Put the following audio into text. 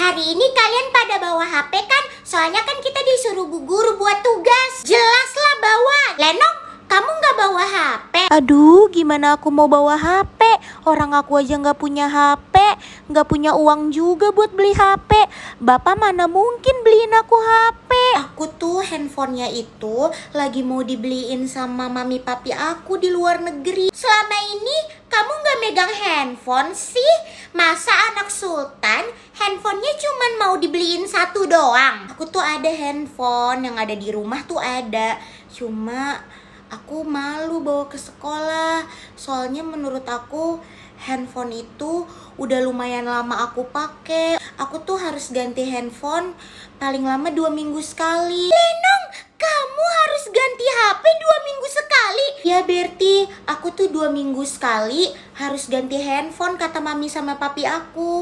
Hari ini kalian pada bawa HP kan? Soalnya kan kita disuruh bu guru buat tugas. Jelaslah bawa. Lenok, kamu nggak bawa HP? Aduh, gimana aku mau bawa HP? Orang aku aja nggak punya HP, nggak punya uang juga buat beli HP. Bapak mana mungkin beliin aku HP? Aku tuh handphonenya itu lagi mau dibeliin sama mami papi aku di luar negeri. Selama ini kamu nggak megang handphone sih? Masa anak sultan handphonenya cuman mau dibeliin satu doang aku tuh ada handphone yang ada di rumah tuh ada cuma aku malu bawa ke sekolah soalnya menurut aku handphone itu udah lumayan lama aku pakai aku tuh harus ganti handphone paling lama dua minggu sekali Lenong kamu harus ganti HP dua minggu sekali ya Berti aku tuh dua minggu sekali harus ganti handphone kata mami sama papi aku